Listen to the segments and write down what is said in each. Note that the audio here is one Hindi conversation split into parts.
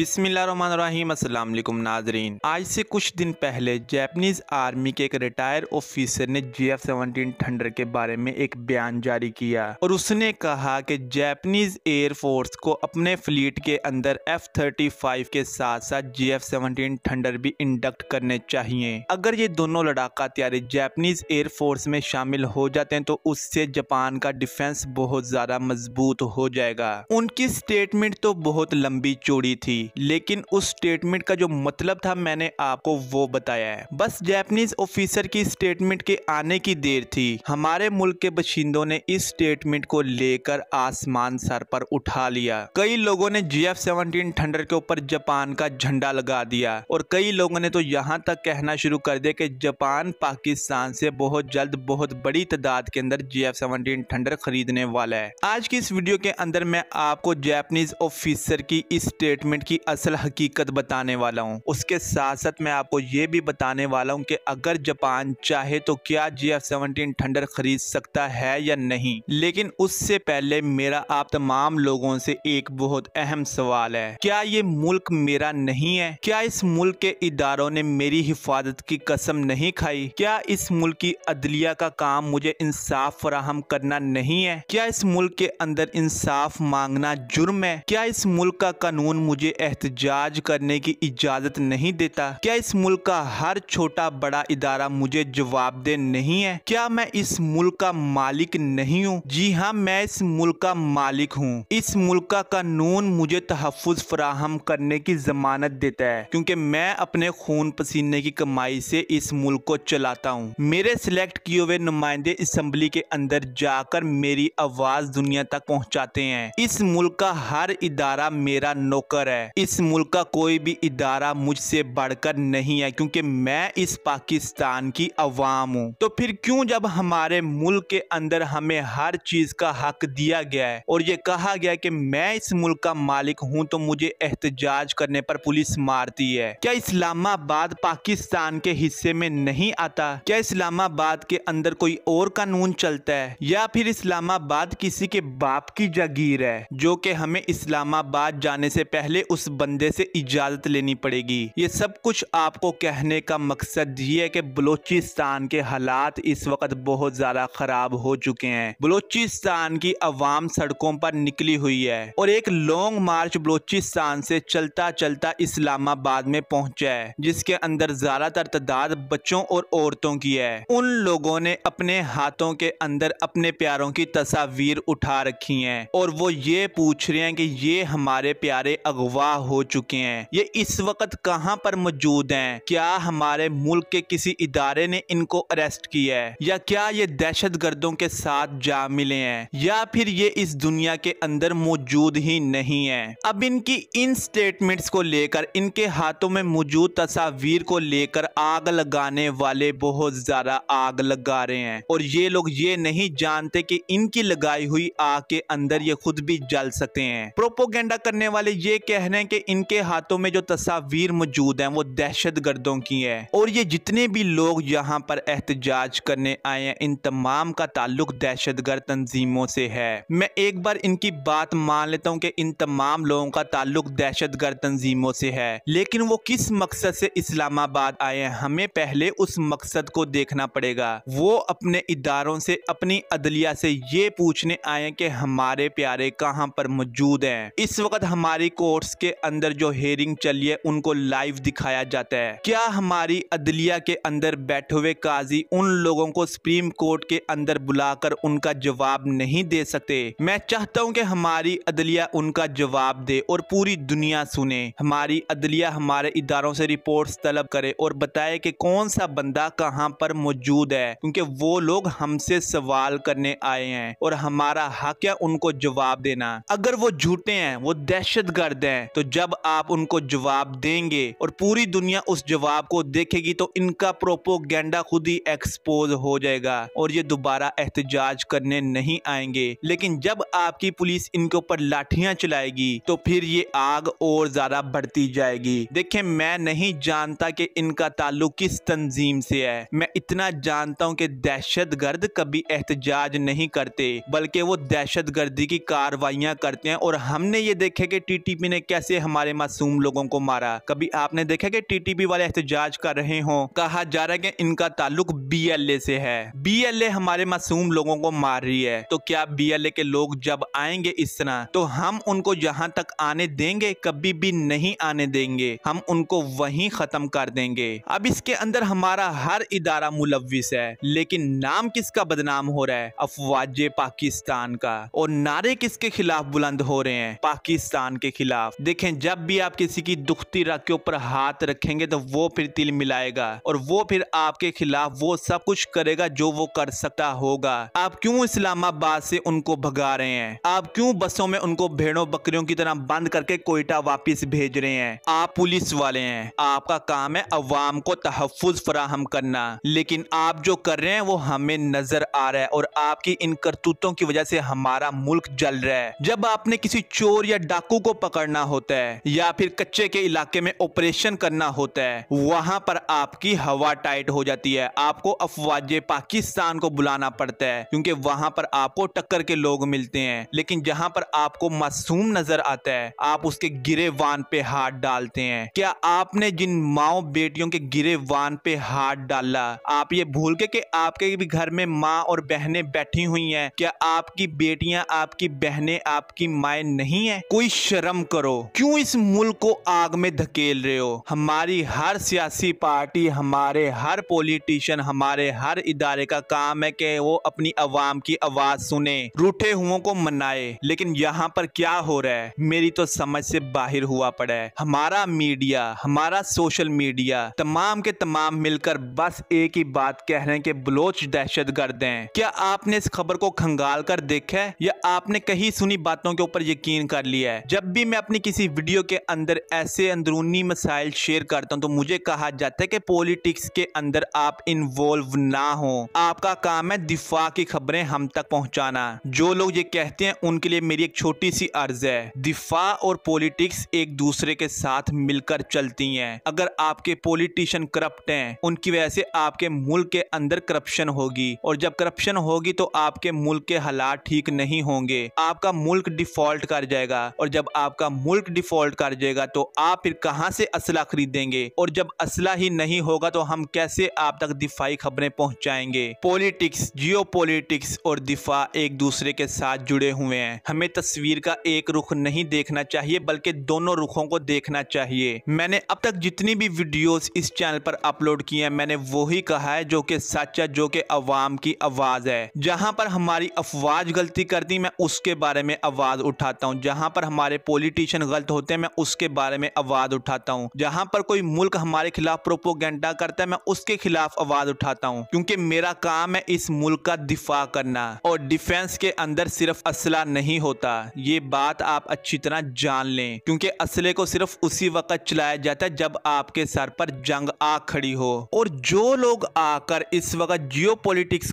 अस्सलाम वालेकुम नाजरीन आज से कुछ दिन पहले जैपनीज़ आर्मी के एक रिटायर ऑफिसर ने जी एफ सेवनटीन थंडर के बारे में एक बयान जारी किया और उसने कहा कि जैपनीज़ एयरफोर्स को अपने फ्लीट के अंदर एफ थर्टी फाइव के साथ साथ जी एफ सेवनटीन थंडर भी इंडक्ट करने चाहिए अगर ये दोनों लड़ाका तैयारी जैपनीज़ एयरफोर्स में शामिल हो जाते हैं तो उससे जापान का डिफेंस बहुत ज़्यादा मजबूत हो जाएगा उनकी स्टेटमेंट तो बहुत लंबी चोड़ी थी थी लेकिन उस स्टेटमेंट का जो मतलब था मैंने आपको वो बताया है बस जैपनीज ऑफिसर की स्टेटमेंट के आने की देर थी हमारे मुल्क के बशिंदों ने इस स्टेटमेंट को लेकर आसमान सर पर उठा लिया कई लोगों ने जी एफ सेवनटीन थंडर के ऊपर जापान का झंडा लगा दिया और कई लोगों ने तो यहाँ तक कहना शुरू कर दिया कि जापान पाकिस्तान से बहुत जल्द बहुत बड़ी तादाद के अंदर जी एफ सेवनटीन थंडर खरीदने वाला है आज की इस वीडियो के अंदर मैं आपको जैपनीज ऑफिसर की इस स्टेटमेंट की असल हकीकत बताने वाला हूँ उसके साथ साथ मैं आपको ये भी बताने वाला हूँ कि अगर जापान चाहे तो क्या जी एफ सेवनटीन थंडर खरीद सकता है या नहीं लेकिन उससे पहले मेरा आप तमाम लोगों से एक बहुत अहम सवाल है क्या ये मुल्क मेरा नहीं है क्या इस मुल्क के इदारों ने मेरी हिफाजत की कसम नहीं खाई क्या इस मुल्क की अदलिया का काम मुझे इंसाफ फराहम करना नहीं है क्या इस मुल्क के अंदर इंसाफ मांगना जुर्म है क्या इस मुल्क का कानून मुझे एहतजाज करने की इजाज़त नहीं देता क्या इस मुल्क का हर छोटा बड़ा इदारा मुझे जवाबदेह नहीं है क्या मैं इस मुल्क का मालिक नहीं हूँ जी हाँ मैं इस मुल्क का मालिक हूँ इस मुल्क का कानून मुझे तहफ़ फ्राहम करने की जमानत देता है क्योंकि मैं अपने खून पसीने की कमाई से इस मुल्क को चलाता हूँ मेरे सिलेक्ट किए हुए नुमाइंदे इसम्बली के अंदर जाकर मेरी आवाज़ दुनिया तक पहुँचाते हैं इस मुल्क का हर इदारा मेरा नौकर है इस मुल्क का कोई भी इदारा मुझसे बढ़कर नहीं है क्योंकि मैं इस पाकिस्तान की अवाम हूँ तो फिर क्यों जब हमारे मुल्क के अंदर हमें हर चीज का हक दिया गया है और ये कहा गया कि मैं इस मुल्क का मालिक हूँ तो मुझे एहतजाज करने पर पुलिस मारती है क्या इस्लामाबाद पाकिस्तान के हिस्से में नहीं आता क्या इस्लामाबाद के अंदर कोई और कानून चलता है या फिर इस्लामाबाद किसी के बाप की जागीर है जो कि हमें इस्लामाबाद जाने से पहले उस बंदे से इजाज़त लेनी पड़ेगी ये सब कुछ आपको कहने का मकसद ये है कि बलोचिस्तान के हालात इस वक्त बहुत ज़्यादा ख़राब हो चुके हैं बलोचिस्तान की अवाम सड़कों पर निकली हुई है और एक लॉन्ग मार्च बलोचिस्तान से चलता चलता इस्लामाबाद में पहुंचा है जिसके अंदर ज्यादातर तादाद बच्चों और औरतों की है उन लोगों ने अपने हाथों के अंदर अपने प्यारों की तस्वीर उठा रखी है और वो ये पूछ रहे हैं कि ये हमारे प्यारे अगवा तबाह हो चुके हैं ये इस वक्त कहाँ पर मौजूद हैं क्या हमारे मुल्क के किसी इदारे ने इनको अरेस्ट किया है या क्या ये दहशत गर्दों के साथ जा मिले हैं या फिर ये इस दुनिया के अंदर मौजूद ही नहीं है अब इनकी इन स्टेटमेंट को लेकर इनके हाथों में मौजूद तस्वीर को लेकर आग लगाने वाले बहुत ज्यादा आग लगा रहे हैं और ये लोग ये नहीं जानते कि इनकी लगाई हुई आग के अंदर ये खुद भी जल सकते हैं प्रोपोगेंडा करने वाले ये कहने हैं कि इनके हाथों में जो तस्वीर मौजूद हैं वो दहशत गर्दों की है और ये जितने भी लोग यहाँ पर एहतजाज करने आए हैं इन तमाम का ताल्लुक दहशत गर्द तंजीमों से है मैं एक बार इनकी बात मान लेता हूँ कि इन तमाम लोगों का ताल्लुक दहशत गर्द तंजीमों से है लेकिन वो किस मकसद से इस्लामाबाद आए हैं हमें पहले उस मकसद को देखना पड़ेगा वो अपने इदारों से अपनी अदलिया से ये पूछने आए कि हमारे प्यारे कहाँ पर मौजूद हैं इस वक्त हमारी कोर्ट्स इसके अंदर जो हेयरिंग चली है उनको लाइव दिखाया जाता है क्या हमारी अदलिया के अंदर बैठे हुए काजी उन लोगों को सुप्रीम कोर्ट के अंदर बुलाकर उनका जवाब नहीं दे सकते मैं चाहता हूँ कि हमारी अदलिया उनका जवाब दे और पूरी दुनिया सुने हमारी अदलिया हमारे इदारों से रिपोर्ट तलब करे और बताए की कौन सा बंदा कहाँ पर मौजूद है क्योंकि वो लोग हमसे सवाल करने आए हैं और हमारा हक है उनको जवाब देना अगर वो झूठे हैं वो दहशत गर्द है तो जब आप उनको जवाब देंगे और पूरी दुनिया उस जवाब को देखेगी तो इनका प्रोपोगेंडा खुद ही एक्सपोज हो जाएगा और ये दोबारा एहतजाज करने नहीं आएंगे लेकिन जब आपकी पुलिस इनके ऊपर लाठियां चलाएगी तो फिर ये आग और ज्यादा बढ़ती जाएगी देखिये मैं नहीं जानता कि इनका ताल्लुक किस तंजीम से है मैं इतना जानता हूँ कि दहशत गर्द कभी एहतजाज नहीं करते बल्कि वो दहशत गर्दी की कार्रवाई करते हैं और हमने ये देखे कि टीटीपी ने क्या कैसे हमारे मासूम लोगों को मारा कभी आपने देखा कि टीटीपी वाले एहतजाज कर रहे हो कहा जा रहा है कि इनका ताल्लुक बीएलए से है बीएलए हमारे मासूम लोगों को मार रही है तो क्या बीएलए के लोग जब आएंगे इस तरह तो हम उनको यहाँ तक आने देंगे कभी भी नहीं आने देंगे हम उनको वही खत्म कर देंगे अब इसके अंदर हमारा हर इदारा मुलविस है लेकिन नाम किसका बदनाम हो रहा है अफवाज पाकिस्तान का और नारे किसके खिलाफ बुलंद हो रहे हैं पाकिस्तान के खिलाफ देखें जब भी आप किसी की दुखती रख के ऊपर हाथ रखेंगे तो वो फिर तिल मिलाएगा और वो फिर आपके खिलाफ वो सब कुछ करेगा जो वो कर सकता होगा आप क्यों इस्लामाबाद से उनको भगा रहे हैं आप क्यों बसों में उनको भेड़ों बकरियों की तरह बंद करके कोयटा वापिस भेज रहे हैं आप पुलिस वाले हैं आपका काम है अवाम को तहफ़ फराहम करना लेकिन आप जो कर रहे हैं वो हमें नजर आ रहा है और आपकी इन करतूतों की वजह से हमारा मुल्क जल रहा है जब आपने किसी चोर या डाकू को पकड़ना हो होता है या फिर कच्चे के इलाके में ऑपरेशन करना होता है वहां पर आपकी हवा टाइट हो जाती है आपको अफवाज पाकिस्तान को बुलाना पड़ता है क्योंकि वहां पर आपको टक्कर के लोग मिलते हैं लेकिन जहां पर आपको मासूम नजर आता है आप उसके गिरे वान पे हाथ डालते हैं क्या आपने जिन माओ बेटियों के गिरे वान पे हाथ डाला आप ये भूल के कि आपके भी घर में माँ और बहनें बैठी हुई हैं क्या आपकी बेटियां आपकी बहनें आपकी माए नहीं है कोई शर्म करो क्यों इस मुल्क को आग में धकेल रहे हो हमारी हर सियासी पार्टी हमारे हर पॉलिटिशियन हमारे हर इदारे का काम है कि वो अपनी आवाम की आवाज सुने रूठे हुओं को मनाए लेकिन यहाँ पर क्या हो रहा है मेरी तो समझ से बाहर हुआ पड़ा है हमारा मीडिया हमारा सोशल मीडिया तमाम के तमाम मिलकर बस एक ही बात कह रहे हैं कि बलोच दहशत गर्द है क्या आपने इस खबर को खंगाल कर देखा है या आपने कहीं सुनी बातों के ऊपर यकीन कर लिया है जब भी मैं अपनी किसी किसी वीडियो के अंदर ऐसे अंदरूनी मसाइल शेयर करता हूँ तो मुझे कहा जाता है कि पॉलिटिक्स के अंदर आप इन्वॉल्व ना हो आपका काम है दिफा की खबरें हम तक पहुँचाना जो लोग ये कहते हैं उनके लिए मेरी एक छोटी सी अर्ज है दिफा और पॉलिटिक्स एक दूसरे के साथ मिलकर चलती है अगर आपके पॉलिटिशियन करप्ट हैं उनकी वजह से आपके मुल्क के अंदर करप्शन होगी और जब करप्शन होगी तो आपके मुल्क के हालात ठीक नहीं होंगे आपका मुल्क डिफॉल्ट कर जाएगा और जब आपका मुल्क मुल्क डिफॉल्ट कर जाएगा तो आप फिर कहाँ से असला खरीदेंगे और जब असला ही नहीं होगा तो हम कैसे आप तक दिफाई खबरें पहुँचाएंगे पॉलिटिक्स जियो और दिफा एक दूसरे के साथ जुड़े हुए हैं हमें तस्वीर का एक रुख नहीं देखना चाहिए बल्कि दोनों रुखों को देखना चाहिए मैंने अब तक जितनी भी वीडियोस इस चैनल पर अपलोड की हैं मैंने वही कहा है जो कि सच है जो कि अवाम की आवाज़ है जहाँ पर हमारी अफवाज गलती करती मैं उसके बारे में आवाज़ उठाता हूँ जहाँ पर हमारे पॉलिटिशियन गलत होते हैं मैं उसके बारे में आवाज़ उठाता हूँ जहाँ पर कोई मुल्क हमारे खिलाफ प्रोपोगेंडा करता है मैं उसके खिलाफ आवाज़ उठाता हूँ क्योंकि मेरा काम है इस मुल्क का दिफा करना और डिफेंस के अंदर सिर्फ असला नहीं होता ये बात आप अच्छी तरह जान लें क्योंकि असले को सिर्फ उसी वक्त चलाया जाता है जब आपके सर पर जंग आ खड़ी हो और जो लोग आकर इस वक्त जियो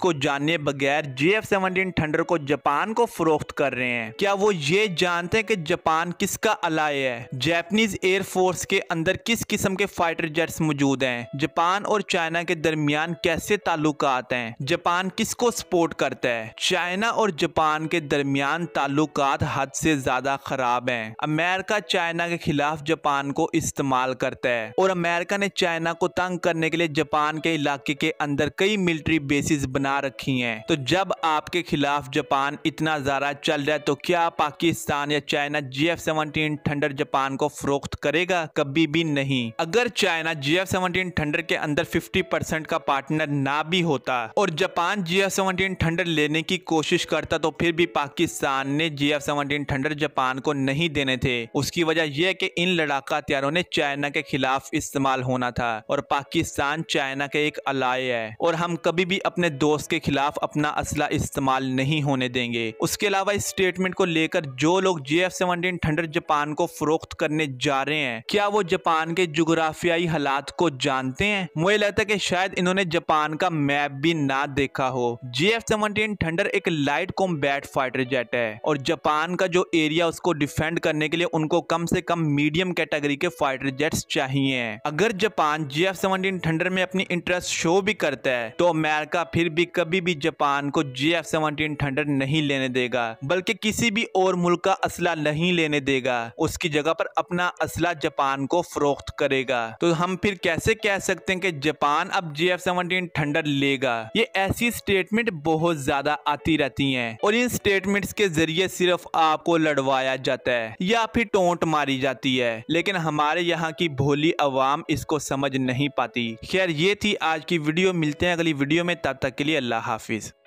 को जानने बगैर जे एफ थंडर को जापान को फरोख्त कर रहे हैं क्या वो ये जानते हैं कि जापान किसका अलाय है जैपनीज एयरफोर्स के अंदर किस किस्म के फाइटर जेट्स मौजूद हैं जापान और चाइना के दरमियान कैसे ताल्लुक हैं जापान किसको सपोर्ट करता है चाइना और जापान के दरमियान ताल्लुक हद से ज्यादा खराब हैं अमेरिका चाइना के खिलाफ जापान को इस्तेमाल करता है और अमेरिका ने चाइना को तंग करने के लिए जापान के इलाके के अंदर कई मिलिट्री बेसिस बना रखी है तो जब आपके खिलाफ जापान इतना ज्यादा चल रहा है तो क्या पाकिस्तान या China G F seventeen Thunder Japan को फरोख्त करेगा कभी भी नहीं अगर China G F seventeen Thunder के अंदर फिफ्टी परसेंट का पार्टनर ना भी होता और Japan G F seventeen Thunder लेने की कोशिश करता तो फिर भी पाकिस्तान ने G F seventeen Thunder Japan को नहीं देने थे उसकी वजह यह है कि इन लड़ाका हथियारों ने चाइना के खिलाफ इस्तेमाल होना था और पाकिस्तान चाइना के एक अलाय है और हम कभी भी अपने दोस्त के खिलाफ अपना असला इस्तेमाल नहीं होने देंगे उसके अलावा इस स्टेटमेंट को लेकर जो लोग G F seventeen Thunder Japan Japan को फरोख्त करने जा रहे हैं क्या वो जापान के जुग्राफियाई हालात को जानते हैं मुझे लगता है कि शायद इन्होंने जापान का मैप भी ना देखा हो जी एफ सेवनटीन थंडर एक लाइट कॉम्बैट फाइटर जेट है और जापान का जो एरिया उसको डिफेंड करने के लिए उनको कम से कम मीडियम कैटेगरी के फाइटर जेट्स चाहिए अगर Japan G F seventeen Thunder में अपनी इंटरेस्ट शो भी करता है तो अमेरिका फिर भी कभी भी जापान को जी एफ सेवनटीन थंडर नहीं लेने देगा बल्कि किसी भी और मुल्क का असला नहीं लेने देगा उसकी जगह पर अपना असला जापान को फरोख्त करेगा तो हम फिर कैसे कह सकते हैं कि जापान अब जे एफ सेवनटीन थंडर लेगा ये ऐसी स्टेटमेंट बहुत ज्यादा आती रहती है और इन स्टेटमेंट के जरिए सिर्फ आपको लड़वाया जाता है या फिर टोंट मारी जाती है लेकिन हमारे यहाँ की भोली अवाम इसको समझ नहीं पाती खैर ये थी आज की वीडियो मिलते हैं अगली वीडियो में तब तक के लिए अल्लाह हाफिज़